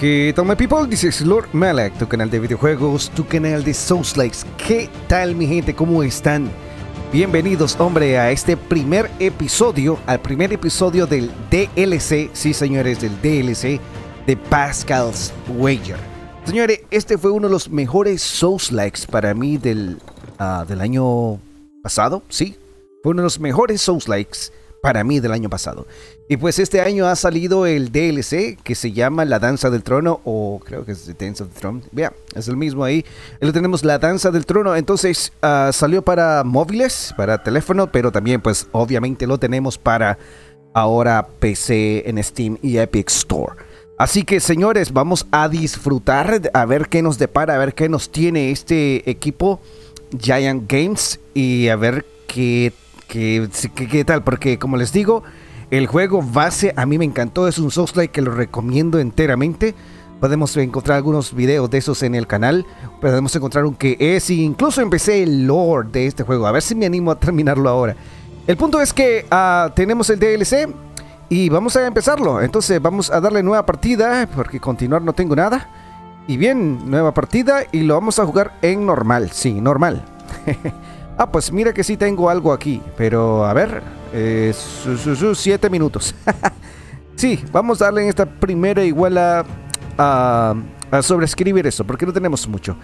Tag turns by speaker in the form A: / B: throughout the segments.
A: ¿Qué tal, my people? dice Lord Malak, tu canal de videojuegos, tu canal de Souls Likes. ¿Qué tal, mi gente? ¿Cómo están? Bienvenidos, hombre, a este primer episodio, al primer episodio del DLC, sí, señores, del DLC de Pascal's Wager. Señores, este fue uno de los mejores Souls Likes para mí del, ah, del año pasado, sí. Fue uno de los mejores Souls Likes para mí del año pasado. Y pues este año ha salido el DLC que se llama La Danza del Trono, o creo que es The Dance of the Throne. Vea, es el mismo ahí. lo tenemos, La Danza del Trono. Entonces ah, salió para móviles, para teléfono, pero también pues obviamente lo tenemos para ahora PC en Steam y Epic Store. Así que señores, vamos a disfrutar, a ver qué nos depara, a ver qué nos tiene este equipo Giant Games y a ver qué que, qué tal, porque como les digo, el juego base a mí me encantó, es un soft que lo recomiendo enteramente. Podemos encontrar algunos videos de esos en el canal. Podemos encontrar un que es. Incluso empecé el lore de este juego. A ver si me animo a terminarlo ahora. El punto es que ah, tenemos el DLC y vamos a empezarlo. Entonces vamos a darle nueva partida porque continuar no tengo nada. Y bien, nueva partida y lo vamos a jugar en normal. Sí, normal. Ah, pues mira que sí tengo algo aquí, pero a ver, eh, siete minutos. sí, vamos a darle en esta primera igual a, a, a sobreescribir eso, porque no tenemos mucho.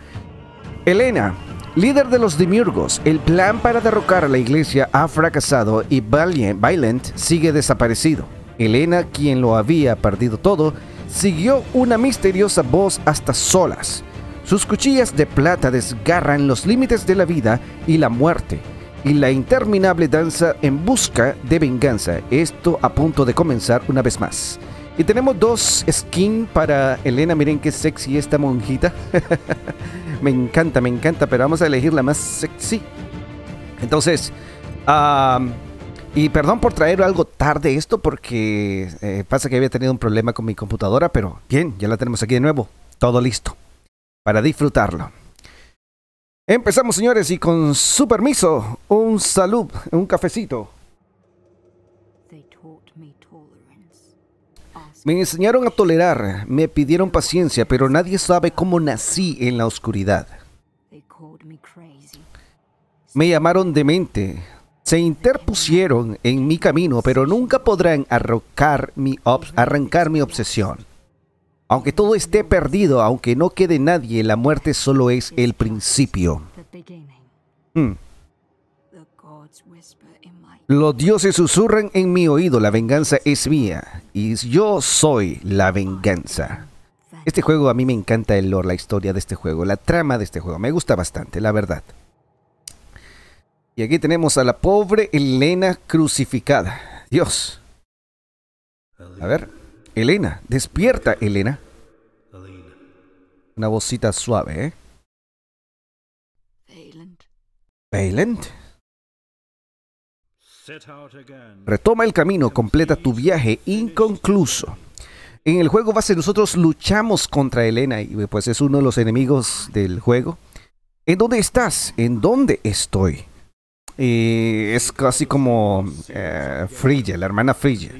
A: Elena, líder de los demiurgos, el plan para derrocar a la iglesia ha fracasado y Violent sigue desaparecido. Elena, quien lo había perdido todo, siguió una misteriosa voz hasta solas. Sus cuchillas de plata desgarran los límites de la vida y la muerte, y la interminable danza en busca de venganza, esto a punto de comenzar una vez más. Y tenemos dos skins para Elena, miren qué sexy esta monjita. me encanta, me encanta, pero vamos a elegir la más sexy. Entonces, y perdón por traer algo tarde esto, porque eh, pasa que había tenido un problema con mi computadora, pero bien, ya la tenemos aquí de nuevo, todo listo para disfrutarlo. Empezamos, señores, y con su permiso, un salud, un cafecito. Me enseñaron a tolerar, me pidieron paciencia, pero nadie sabe cómo nací en la oscuridad. Me llamaron demente, se interpusieron en mi camino, pero nunca podrán arrancar mi, arrancar mi obsesión. Aunque todo esté perdido, aunque no quede nadie, la muerte solo es el principio. Hmm. Los dioses susurran en mi oído, la venganza es mía y yo soy la venganza. Este juego a mí me encanta el lore, la historia de este juego, la trama de este juego, me gusta bastante, la verdad. Y aquí tenemos a la pobre Elena crucificada. Dios. A ver. Elena, despierta, Elena. Una vocita suave, ¿eh? Valent. Retoma el camino, completa tu viaje inconcluso. En el juego base nosotros luchamos contra Elena y pues es uno de los enemigos del juego. ¿En dónde estás? ¿En dónde estoy? Y es casi como eh, la hermana Frigia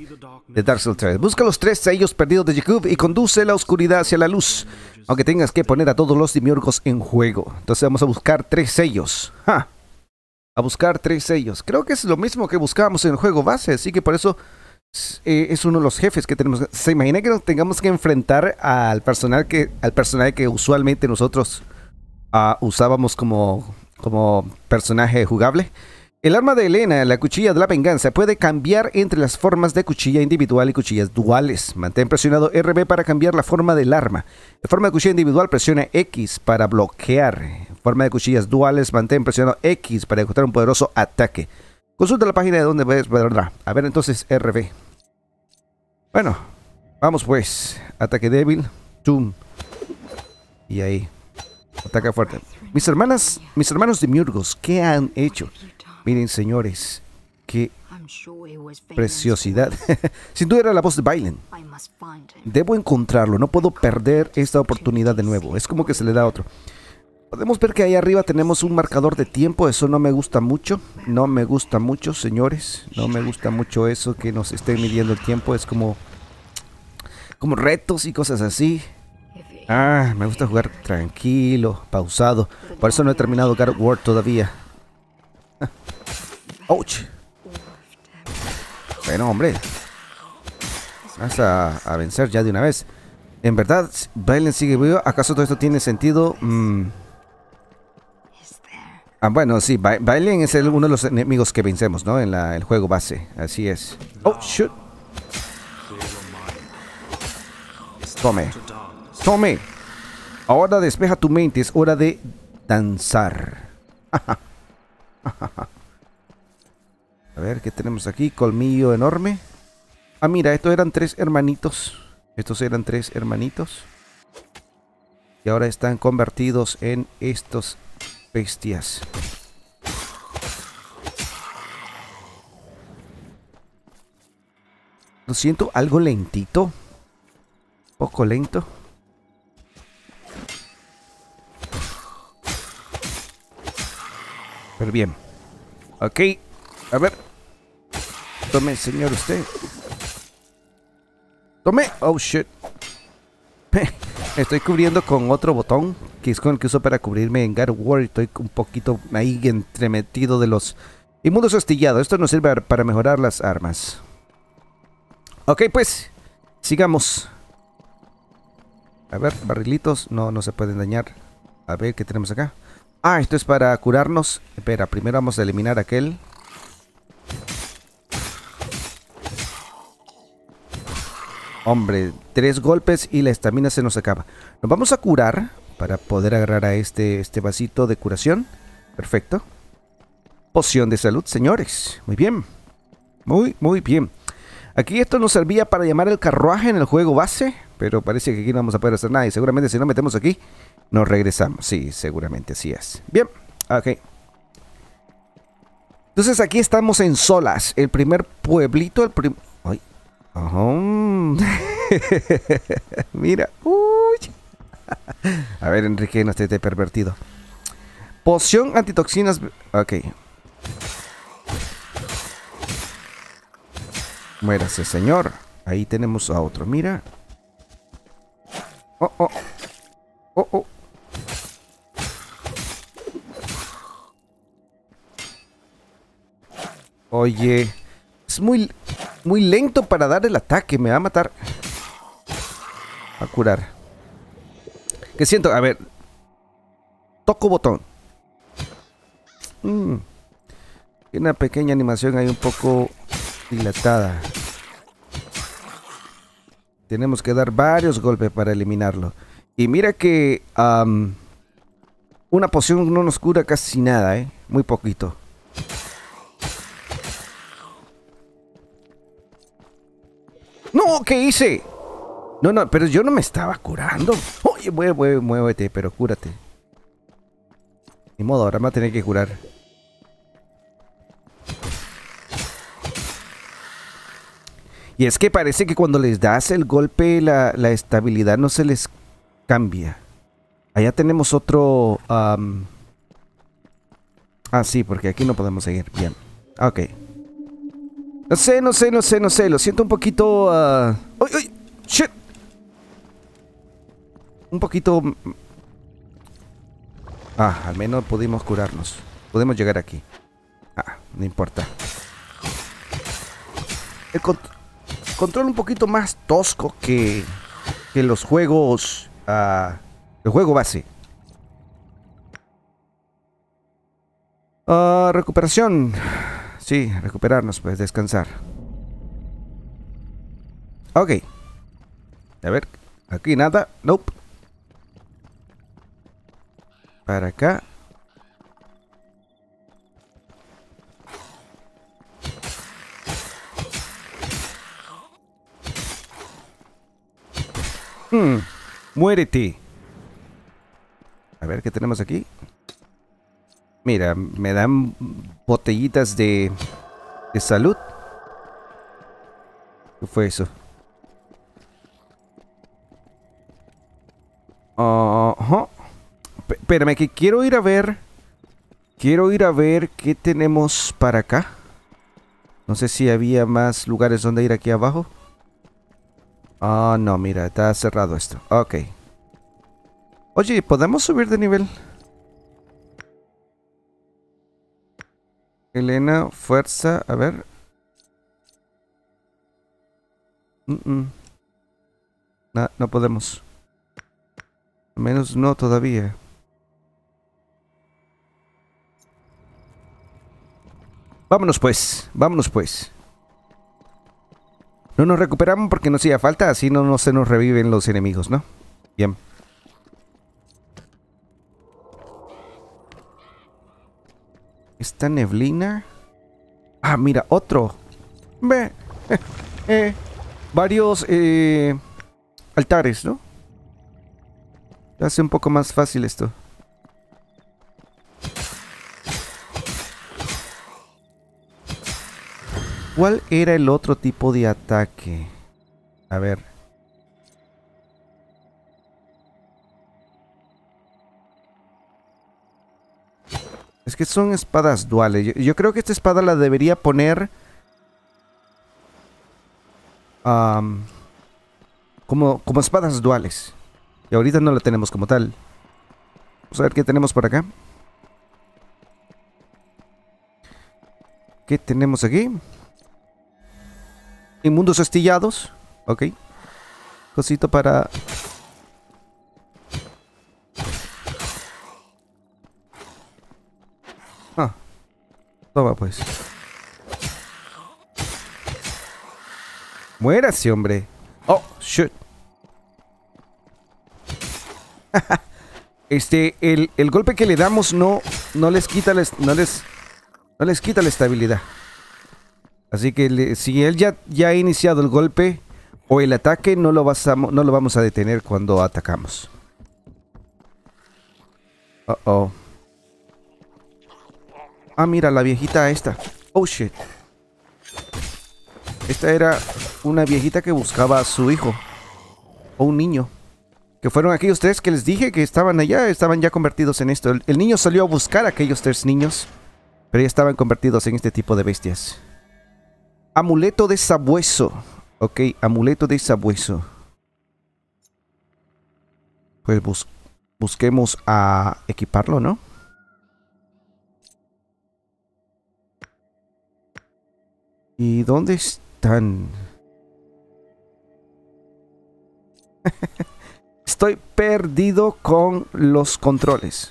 A: de Dark Souls 3. Busca los tres sellos perdidos de Jacob y conduce la oscuridad hacia la luz. Aunque tengas que poner a todos los dimiurgos en juego. Entonces vamos a buscar tres sellos. A buscar tres sellos. Creo que es lo mismo que buscábamos en el juego base. Así que por eso eh, es uno de los jefes que tenemos. Se imagina que nos tengamos que enfrentar al personal que, al personaje que usualmente nosotros ah, usábamos como como personaje jugable. El arma de Elena, la cuchilla de la venganza, puede cambiar entre las formas de cuchilla individual y cuchillas duales. Mantén presionado RB para cambiar la forma del arma. En forma de cuchilla individual, presiona X para bloquear. En forma de cuchillas duales, mantén presionado X para ejecutar un poderoso ataque. Consulta la página de donde puedes... A ver, entonces, RB. Bueno, vamos pues. Ataque débil. Zoom. Y ahí. ataque fuerte. Mis hermanas, mis hermanos de Murgos, ¿qué han hecho? Miren, señores, qué preciosidad. Sin duda era la voz de Bailen. Debo encontrarlo, no puedo perder esta oportunidad de nuevo. Es como que se le da otro. Podemos ver que ahí arriba tenemos un marcador de tiempo, eso no me gusta mucho, no me gusta mucho, señores, no me gusta mucho eso que nos estén midiendo el tiempo, es como como retos y cosas así. Ah, me gusta jugar tranquilo, pausado. Por eso no he terminado God of War todavía. ¡Ouch! Bueno, hombre. Vas a, a, vencer ya de una vez. En verdad, Bailen sigue vivo. ¿Acaso todo esto tiene sentido? Mm. Ah, bueno, sí, ba es uno de los enemigos que vencemos, ¿no? En la, el juego base. Así es. ¡Oh, shoot! Tome. Tome. Ahora despeja tu mente. Es hora de danzar. A ver, ¿qué tenemos aquí? Colmillo enorme. Ah, mira, estos eran tres hermanitos. Estos eran tres hermanitos. Y ahora están convertidos en estos bestias. Lo siento algo lentito. Poco lento. Pero bien. Ok. A ver. Tome, señor, usted. Tome. Oh, shit. estoy cubriendo con otro botón, que es con el que uso para cubrirme en Gar War. Estoy un poquito ahí entremetido de los inmundos astillados. Esto nos sirve para mejorar las armas. Ok, pues. Sigamos. A ver, barrilitos. No, no se pueden dañar. A ver, ¿qué tenemos acá? Ah, esto es para curarnos. Espera, primero vamos a eliminar aquel. Hombre, tres golpes y la estamina se nos acaba. Nos vamos a curar para poder agarrar a este, este vasito de curación. Perfecto. Poción de salud, señores. Muy bien. Muy, muy bien. Aquí esto nos servía para llamar el carruaje en el juego base, pero parece que aquí no vamos a poder hacer nada y seguramente si no metemos aquí nos regresamos, sí, seguramente así es. Bien, ok. Entonces aquí estamos en Solas, el primer pueblito, el primer... ¡Ay! Mira, uy. A ver, Enrique, no estés pervertido. Poción antitoxinas... Ok. Muérase, señor. Ahí tenemos a otro, mira. Oh, oh. Oh, oh. Oye, es muy, muy lento para dar el ataque, me va a matar. A curar. ¿Qué siento? A ver. Toco botón. Mm. Una pequeña animación ahí un poco dilatada. Tenemos que dar varios golpes para eliminarlo. Y mira que una poción no nos cura casi nada, ¿eh? Muy poquito. ¡No! ¿Qué hice? No, no, pero yo no me estaba curando. Oye, mueve, muévete, pero cúrate. Ni modo, ahora me va a tener que curar. Y es que parece que cuando les das el golpe, la estabilidad no se les cambia. Allá tenemos otro... Ah, sí, porque aquí no podemos seguir. Bien. Ok. No sé, no sé, no sé, no sé. Lo siento un poquito... Ah, uy! ¡Shit! Un poquito... Mm, ah, al menos pudimos curarnos. Podemos llegar aquí. Ah, no importa. El control un poquito más tosco que, que los juegos el juego base. Ah, recuperación. Sí, recuperarnos, pues descansar. Ok. A ver, aquí nada. Nope. Para acá. Hmm. Muérete. A ver, ¿qué tenemos aquí? Mira, me dan botellitas de, de salud. ¿Qué fue eso? Espérame, que quiero ir a ver... Quiero ir a ver qué tenemos para acá. No sé si había más lugares donde ir aquí abajo. Ah, no, mira, está cerrado esto. Ok. Oye, ¿podemos subir de nivel? Elena, fuerza, a ver. No, no podemos. Al menos no todavía. Vámonos pues, vámonos pues. No nos recuperamos porque no hacía falta, así no, se nos reviven los enemigos, ¿no? Bien. Esta neblina. Ah, mira, otro. Ve. Eh, varios eh, altares, ¿no? Hace un poco más fácil esto. ¿Cuál era el otro tipo de ataque? A ver. Es que son espadas duales. Yo, creo que esta espada la debería poner... como, como espadas duales. Y ahorita no la tenemos como tal. Vamos a ver qué tenemos por acá. ¿Qué tenemos aquí? Inmundos astillados. Ok. Cosito para... Ah. Toma pues. Muérase, hombre. Oh, shit. este, el, golpe que le damos no, no les quita no les, no les quita la estabilidad. Así que si él ya, ya ha iniciado el golpe o el ataque, no lo, no lo vamos a detener cuando atacamos. Oh oh. Ah, mira, la viejita esta. Oh, shit. Esta era una viejita que buscaba a su hijo. O un niño. Que fueron aquellos tres que les dije que estaban allá, estaban ya convertidos en esto. El, el niño salió a buscar a aquellos tres niños, pero ya estaban convertidos en este tipo de bestias. Amuleto de sabueso. Ok, amuleto de sabueso. Pues busquemos a equiparlo, ¿no? ¿Y dónde están? Estoy perdido con los controles.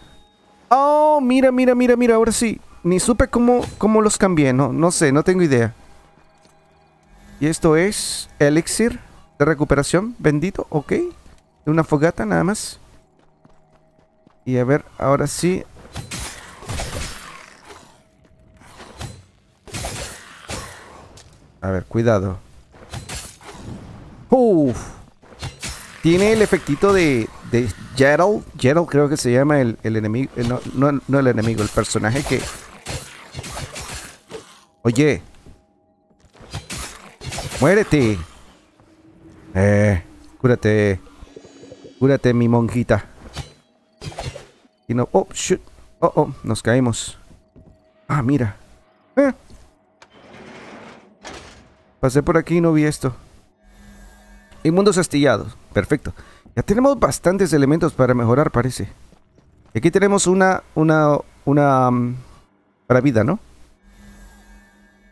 A: Oh, mira, mira, mira, mira, ahora sí. Ni supe cómo, cómo los cambié, no, no sé, no tengo idea esto es elixir de recuperación, bendito, ok. De una fogata nada más. Y a ver, ahora sí. A ver, cuidado. Tiene el efectito de, de Gerald. Gerald creo que se llama el, enemigo. Eh, no, no el enemigo, el personaje que... Oye, ¡Muérete! Eh, cúrate. Cúrate, mi monjita. Y no... Oh, Oh, oh, nos caímos. Ah, mira. Eh. Pasé por aquí y no vi esto. Inmundos astillados. Perfecto. Ya tenemos bastantes elementos para mejorar, parece. Aquí tenemos una... Una... Una... Mm, para vida, ¿no?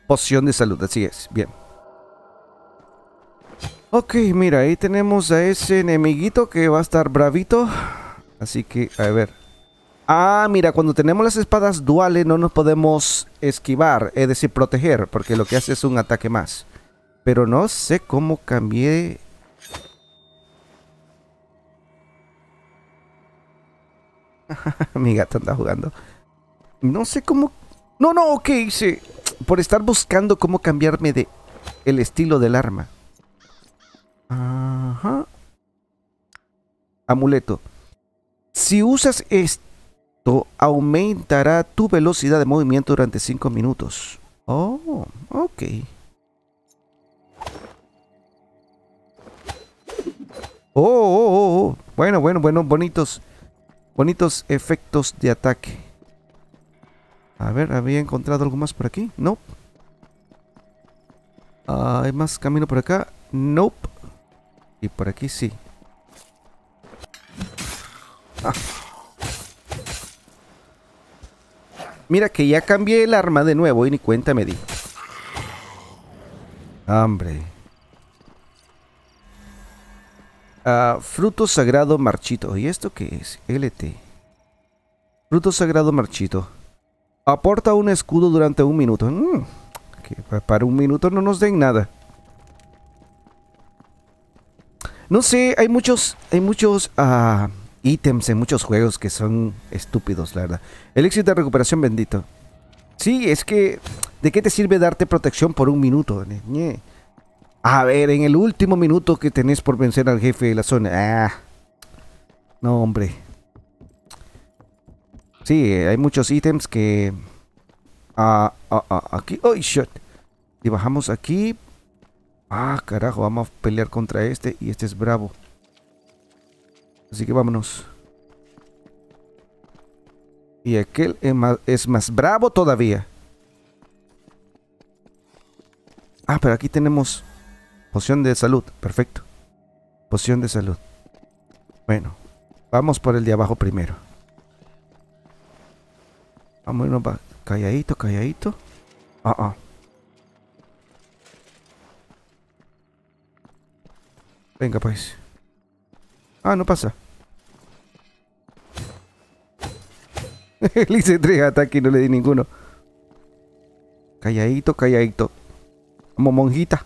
A: Poción de salud, así es. Bien. Ok, mira, ahí tenemos a ese enemiguito que va a estar bravito. Así que, a ver. Ah, mira, cuando tenemos las espadas duales no nos podemos esquivar, es decir, proteger, porque lo que hace es un ataque más. Pero no sé cómo cambié... Mi gato anda jugando. No sé cómo... No, no, ok, hice? Por estar buscando cómo cambiarme de el estilo del arma. Amuleto. Si usas esto, aumentará tu velocidad de movimiento durante 5 minutos. Oh, ok. Oh, oh, oh, oh, Bueno, bueno, bueno, bonitos. Bonitos efectos de ataque. A ver, ¿había encontrado algo más por aquí? No. Nope. Ah, ¿Hay más camino por acá? Nope. Y por aquí sí. Ah. Mira que ya cambié el arma de nuevo y ni cuenta me di. Hombre. Ah, fruto sagrado marchito. ¿Y esto qué es? LT. Fruto sagrado marchito. Aporta un escudo durante un minuto. Mm, que para un minuto no nos den nada. No sé, hay muchos, hay muchos ah, ítems en muchos juegos que son estúpidos, la verdad. El éxito de recuperación bendito. Sí, es que, ¿de qué te sirve darte protección por un minuto? A ver, en el último minuto que tenés por vencer al jefe de la zona. Ah. No, hombre. Sí, hay muchos ítems que... Ah, ah, aquí... ¡Oh, shit! Y bajamos aquí, Ah, carajo, vamos a pelear contra este y este es bravo. Así que vámonos. Y aquel es más, bravo todavía. Ah, pero aquí tenemos poción de salud. Perfecto. Poción de salud. Bueno, vamos por el de abajo primero. Ah, vamos a calladito, calladito. Ah, ah. Venga, pues. Ah, no pasa. le hice tres ataques y no le di ninguno. Calladito, calladito. Como monjita.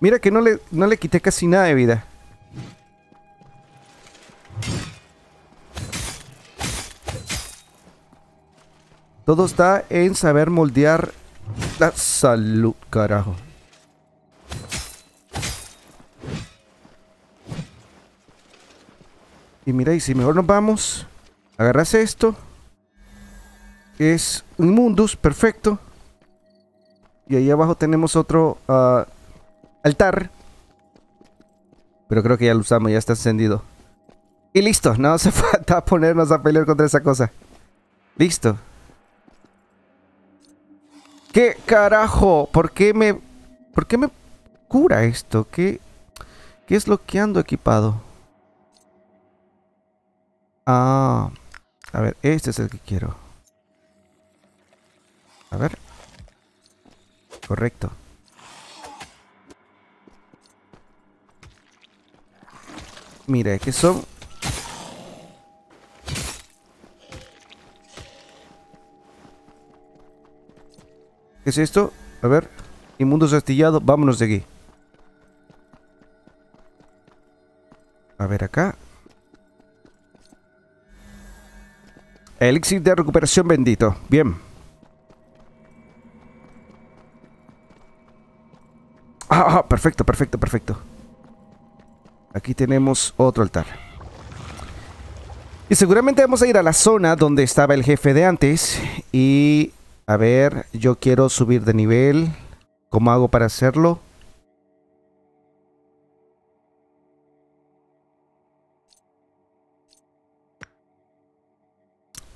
A: Mira que no le, no le quité casi nada de vida. Todo está en saber moldear la salud, carajo. Y mira, y si mejor nos vamos, agarras esto. Es un mundus, perfecto. Y ahí abajo tenemos otro ah, altar. Pero creo que ya lo usamos, ya está encendido. Y listo, no hace falta ponernos a pelear contra esa cosa. Listo. ¿Qué carajo? ¿Por qué me... ¿Por qué me cura esto? ¿Qué, qué es lo que ando equipado? Ah... A ver, este es el que quiero. A ver. Correcto. Mira, que son es esto? A ver. Inmundo destillado. Vámonos de aquí. A ver acá. Elixir de recuperación bendito. Bien. Ah, ah, perfecto, perfecto, perfecto. Aquí tenemos otro altar. Y seguramente vamos a ir a la zona donde estaba el jefe de antes. Y a ver, yo quiero subir de nivel. ¿Cómo hago para hacerlo?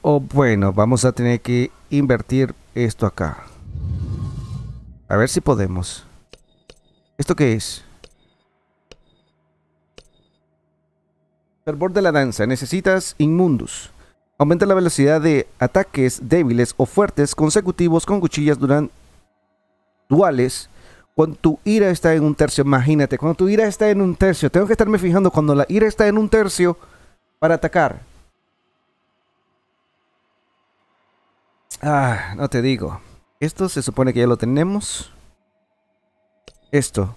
A: oh, bueno, vamos a tener que invertir esto acá. A ver si podemos. ¿Esto qué es? Fervor de la danza. Necesitas inmundus. Aumenta la velocidad de ataques débiles o fuertes consecutivos con cuchillas durante duales cuando tu ira está en un tercio. Imagínate, cuando tu ira está en un tercio. Tengo que estarme fijando cuando la ira está en un tercio para atacar. Ah, no te digo. Esto se supone que ya lo tenemos. Esto.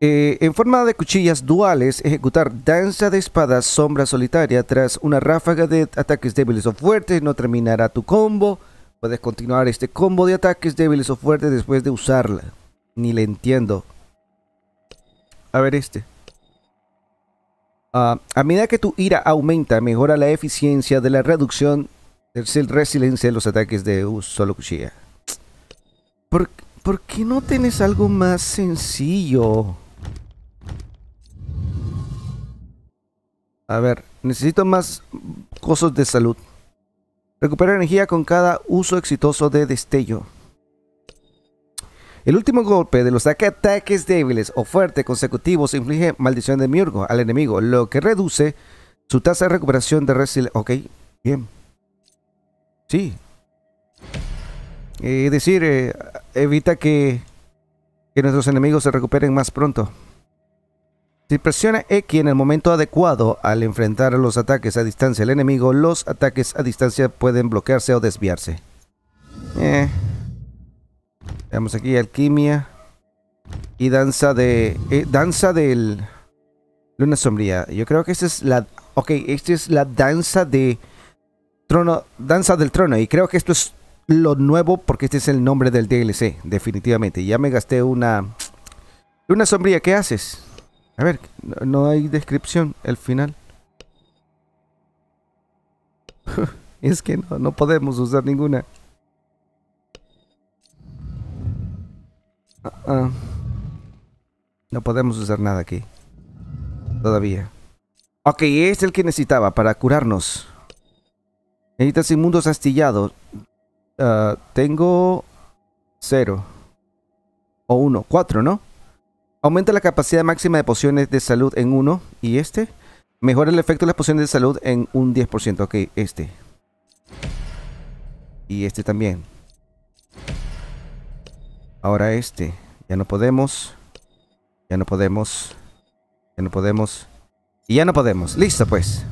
A: Eh, en forma de cuchillas duales, ejecutar danza de espadas sombra solitaria tras una ráfaga de ataques débiles o fuertes no terminará tu combo. Puedes continuar este combo de ataques débiles o fuertes después de usarla. Ni le entiendo. A ver este. Ah, a medida que tu ira aumenta, mejora la eficiencia de la reducción del resiliencia de los ataques de uso solo cuchilla. ¿Por, ¿Por qué no tienes algo más sencillo? A ver, necesito más cosas de salud. Recupera energía con cada uso exitoso de destello. El último golpe de los ataques débiles o fuertes consecutivos inflige maldición de miurgo al enemigo, lo que reduce su tasa de recuperación de resiliencia. Ok, bien. Sí. Eh, es decir, eh, evita que, que nuestros enemigos se recuperen más pronto. Si presiona X en el momento adecuado al enfrentar los ataques a distancia del enemigo, los ataques a distancia pueden bloquearse o desviarse. Eh. Veamos aquí alquimia y danza de... Eh, danza del... Luna sombría. Yo creo que esta es la... Ok, esta es la danza de... Trono... Danza del trono. Y creo que esto es lo nuevo porque este es el nombre del DLC, definitivamente. Ya me gasté una... Luna sombría, ¿qué haces? A ver, no, hay descripción el final. es que no, no podemos usar ninguna. Ah, ah. No podemos usar nada aquí. Todavía. Ok, es el que necesitaba para curarnos. Necesitas inmundos astillados. Ah, tengo... Cero. O uno. Cuatro, ¿no? Aumenta la capacidad máxima de pociones de salud en 1. ¿Y este? Mejora el efecto de las pociones de salud en un 10%. Ok, este. Y este también. Ahora este. Ya no podemos. Ya no podemos. Ya no podemos. Y ya no podemos. Listo pues.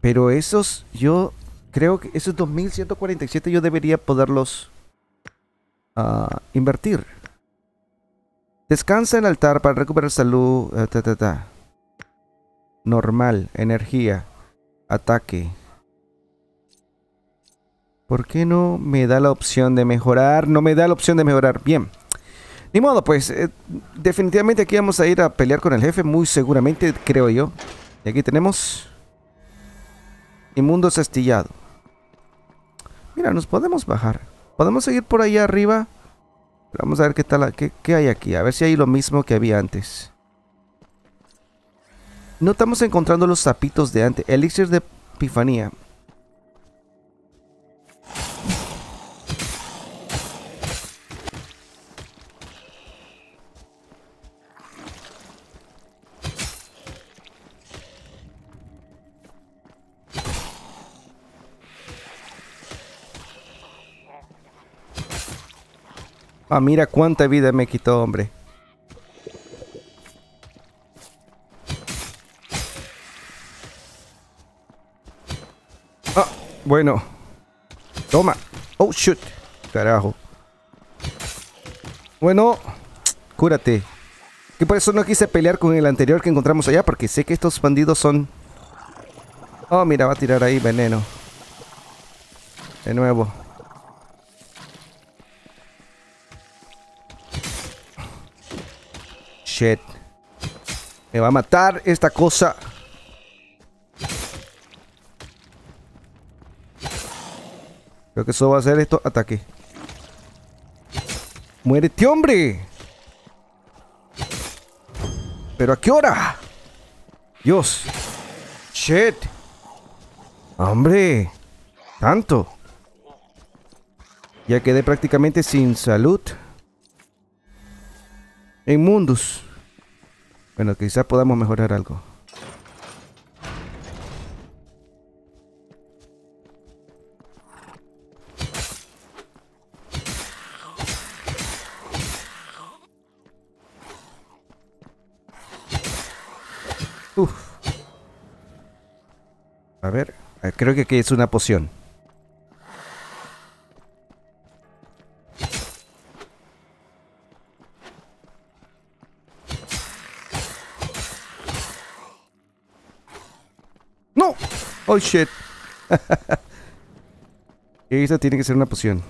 A: Pero esos yo creo que esos 2147 yo debería poderlos ah, invertir. Descansa en el altar para recuperar salud. Eh, Normal, energía, ataque. ¿Por qué no me da la opción de mejorar? No me da la opción de mejorar. Bien. Ni modo, pues. Eh, definitivamente aquí vamos a ir a pelear con el jefe. Muy seguramente, creo yo. Y aquí tenemos... Inmundo castillado. Mira, nos podemos bajar. Podemos seguir por ahí arriba. Vamos a ver qué tal, qué, qué hay aquí. A ver si hay lo mismo que había antes. No estamos encontrando los zapitos de antes. Elixir de epifanía. Ah, mira cuánta vida me quitó, hombre. Ah, bueno. Toma. Oh, shoot. Carajo. Bueno, cúrate. Que por eso no quise pelear con el anterior que encontramos allá, porque sé que estos bandidos son... Oh, mira, va a tirar ahí veneno. De nuevo. Me va a matar esta cosa. Creo que eso va a ser esto. Ataque. ¡Muérete, este hombre! ¿Pero a qué hora? Dios. Shit. Hombre. Tanto. Ya quedé prácticamente sin salud. En mundos. Bueno, quizás podamos mejorar algo. Uf. A ver, eh, creo que aquí es una poción. Oh shit. Esta tiene que ser una poción.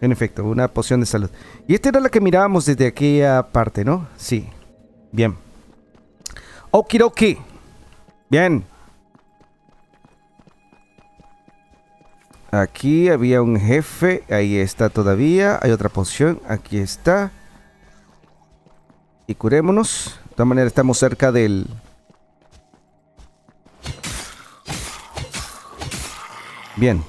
A: En efecto, una poción de salud. Y esta era la que mirábamos desde aquella parte, ¿no? Sí. Bien. Okiroki, Bien. Aquí había un jefe. Ahí está todavía. Hay otra poción. Aquí está. Y curémonos. De todas maneras estamos cerca del... Bien.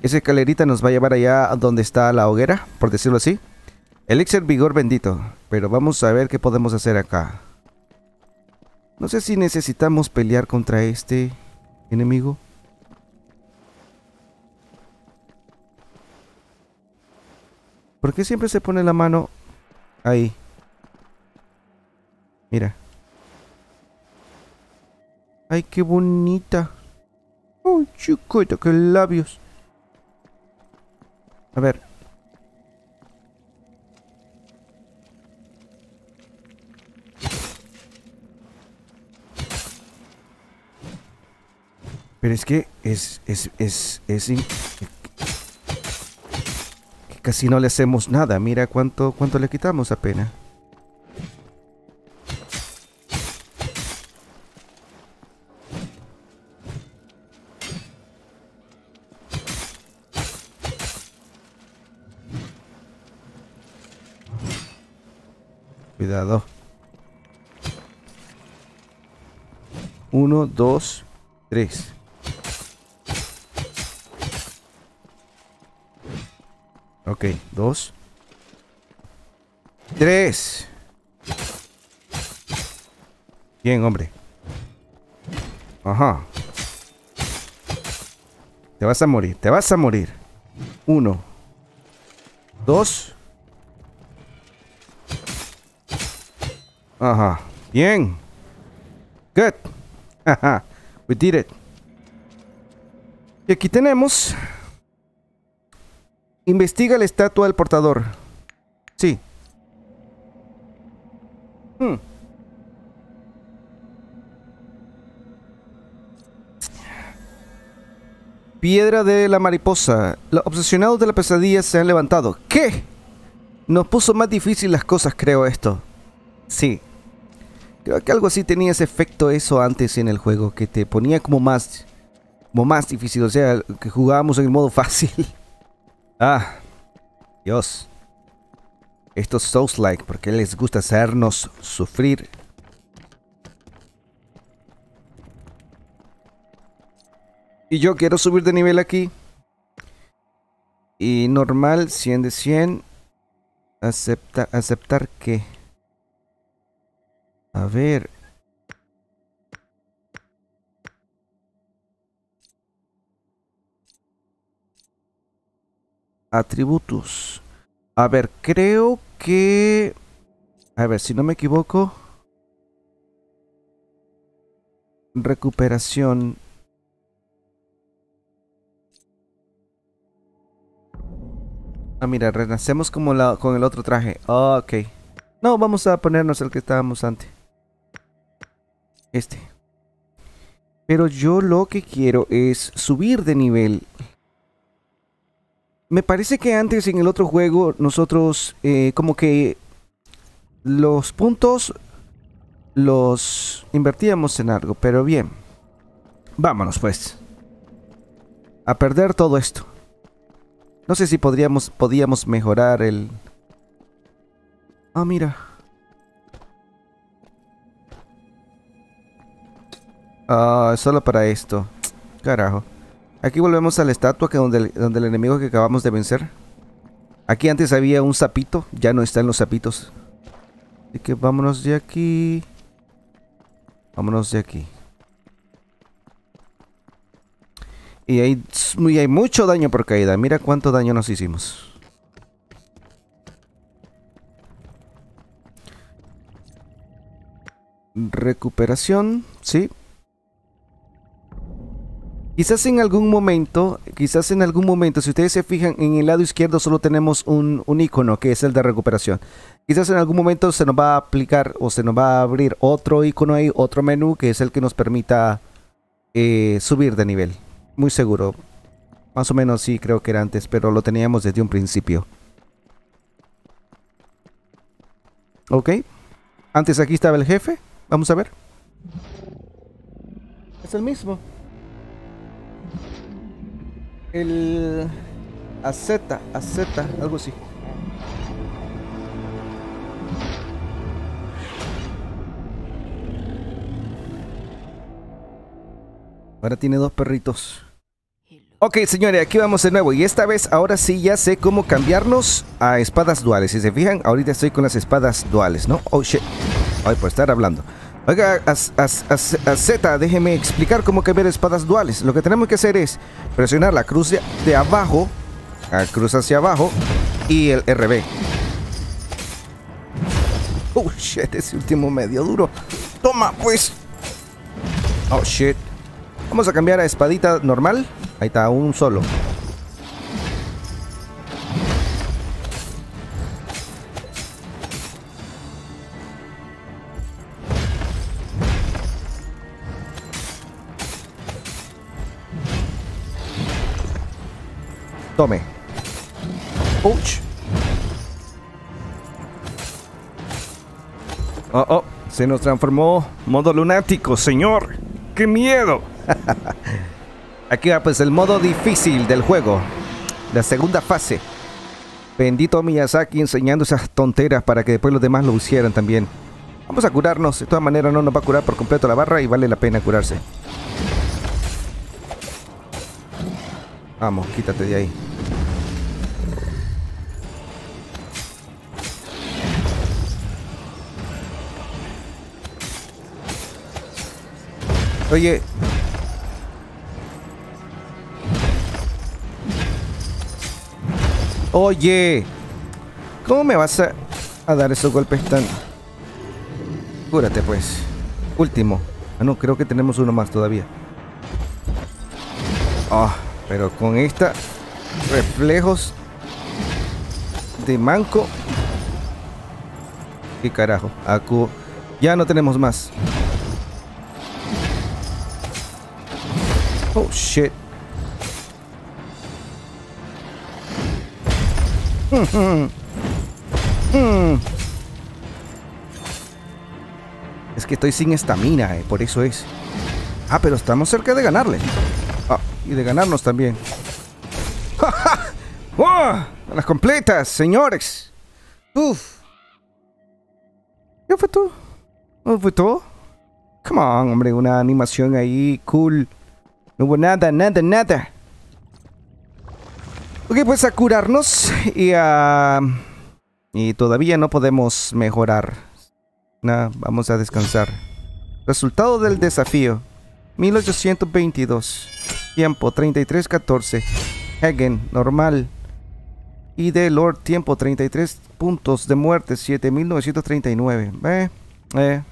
A: Esa escalerita nos va a llevar allá donde está la hoguera, por decirlo así. Elixir Vigor Bendito. Pero vamos a ver qué podemos hacer acá. No sé si necesitamos pelear contra este enemigo. ¿Por qué siempre se pone la mano ahí? Mira. Ay, qué bonita. Chico, chiquito, que labios. A ver. Pero es que es, es, es, es... Casi no le hacemos nada. Mira cuánto, cuánto le quitamos apenas. Uno, dos, tres. Ok, dos. Tres. Bien, hombre. Ajá. Te vas a morir, te vas a morir. Uno. Dos. Ajá. Bien. Good. Ajá. We did it. Y aquí tenemos... Investiga la estatua del portador. Sí. Hmm. Piedra de la mariposa. Los obsesionados de la pesadilla se han levantado. ¿Qué? Nos puso más difícil las cosas, creo esto. Sí. Creo que algo así tenía ese efecto eso antes en el juego, que te ponía como más, como más difícil, o sea, que jugábamos en el modo fácil. ah, Dios. Estos Souls-like, porque les gusta hacernos sufrir. Y yo quiero subir de nivel aquí. Y normal, 100 de 100. Acepta, aceptar que... A ver. Atributos. A ver, creo que... A ver, si no me equivoco. Recuperación. Ah, mira, renacemos como la, con el otro traje. Ah, ok. No, vamos a ponernos el que estábamos antes. Este. Pero yo lo que quiero es subir de nivel. Me parece que antes en el otro juego nosotros eh, como que los puntos los invertíamos en algo, pero bien. Vámonos pues. A perder todo esto. No sé si podríamos, mejorar el... Ah, mira. Ah, solo para esto. Carajo. Aquí volvemos a la estatua que donde, el enemigo que acabamos de vencer. Aquí antes había un sapito, ya no está en los sapitos. Así que vámonos de aquí. Vámonos de aquí. Y hay, y hay mucho daño por caída. Mira cuánto daño nos hicimos. Recuperación, sí. Quizás en algún momento, quizás en algún momento, si ustedes se fijan, en el lado izquierdo solo tenemos un, un icono que es el de recuperación. Quizás en algún momento se nos va a aplicar o se nos va a abrir otro icono ahí, otro menú que es el que nos permita eh, subir de nivel. Muy seguro. Más o menos sí creo que era antes, pero lo teníamos desde un principio. Ok. Antes aquí estaba el jefe. Vamos a ver. Es el mismo. El... AZ, AZ, algo así. Ahora tiene dos perritos. Ok, señores, aquí vamos de nuevo. Y esta vez, ahora sí, ya sé cómo cambiarnos a espadas duales. Si se fijan, ahorita estoy con las espadas duales, ¿no? Oh, shit. Ay, por estar hablando. Oiga, a, Z, déjeme explicar cómo cambiar espadas duales. Lo que tenemos que hacer es presionar la cruz de, abajo, la cruz hacia abajo y el RB. Oh shit, ese último medio duro. Toma, pues. Oh shit. Vamos a cambiar a espadita normal. Ahí está, un solo. Tome. Ouch. Oh, oh. Se nos transformó modo lunático, señor. ¡Qué miedo! Aquí va pues el modo difícil del juego. La segunda fase. Bendito Miyazaki enseñando esas tonteras para que después los demás lo hicieran también. Vamos a curarnos. De todas maneras no nos va a curar por completo la barra y vale la pena curarse. Vamos, quítate de ahí. Oye. Oye. ¿Cómo me vas a, dar esos golpes tan... Cúrate pues. Último. Ah, no, creo que tenemos uno más todavía. Ah, pero con esta... Reflejos... De manco. ¿Qué carajo? Acu... Ya no tenemos más. Oh, shit. Es que estoy sin estamina, eh, por eso es. Ah, pero estamos cerca de ganarle. Ah, y de ganarnos también. A Las completas, señores. Uf. fue todo? ¿Qué fue todo? Come on, hombre, una animación ahí cool. No hubo nada, nada, nada. Ok, pues a curarnos y a... Y todavía no podemos mejorar. Nada, vamos a descansar. Resultado del desafío. 1822. Tiempo 3314. Hagen, normal. Y de Lord, tiempo 33 puntos de muerte, 7939. Eh, eh.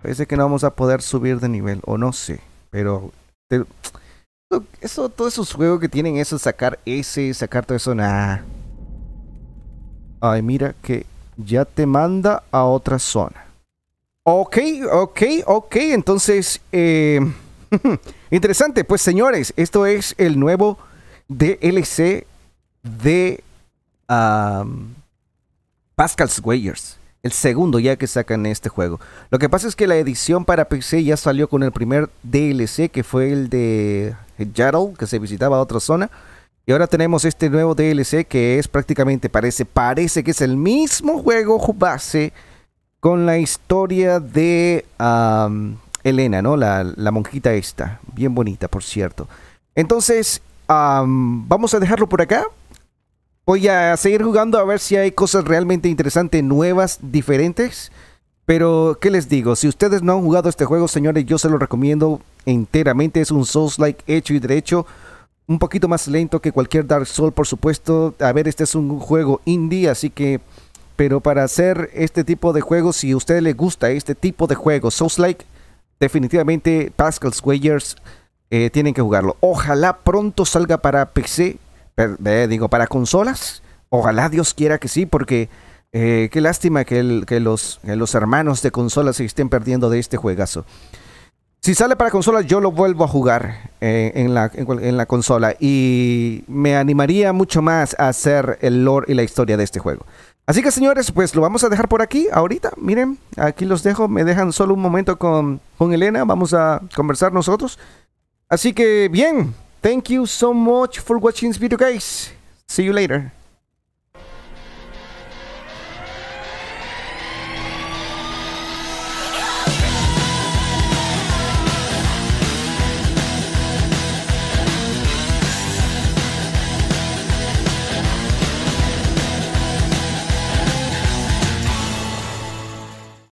A: Parece que no vamos a poder subir de nivel, o no sé. Pero eso, todos esos juegos que tienen eso, sacar ese, sacar toda eso, zona Ay, mira que ya te manda a otra zona. Ok, ok, ok, entonces, eh, interesante, pues señores, esto es el nuevo DLC de Pascal's Wagers el segundo ya que sacan este juego. Lo que pasa es que la edición para PC ya salió con el primer DLC que fue el de Jarl, que se visitaba a otra zona. Y ahora tenemos este nuevo DLC que es prácticamente, parece, parece que es el mismo juego base con la historia de Elena, ¿no? La, monjita esta, bien bonita, por cierto. Entonces, vamos a dejarlo por acá voy a seguir jugando a ver si hay cosas realmente interesantes, nuevas, diferentes. Pero, ¿qué les digo? Si ustedes no han jugado este juego, señores, yo se lo recomiendo enteramente. Es un Souls-like hecho y derecho. Un poquito más lento que cualquier Dark Souls, por supuesto. A ver, este es un juego indie, así que... Pero para hacer este tipo de juegos, si a ustedes les gusta este tipo de juegos, Souls-like, definitivamente Pascal's Warriors eh, tienen que jugarlo. Ojalá pronto salga para PC digo, para consolas, ojalá Dios quiera que sí, porque eh, qué lástima que, los, los, hermanos de consolas se estén perdiendo de este juegazo. Si sale para consolas, yo lo vuelvo a jugar eh, en, la, la, consola y me animaría mucho más a hacer el lore y la historia de este juego. Así que señores, pues lo vamos a dejar por aquí ahorita. Miren, aquí los dejo. Me dejan solo un momento con, con Elena. Vamos a conversar nosotros. Así que bien, Thank you so much for watching this video guys. See you later.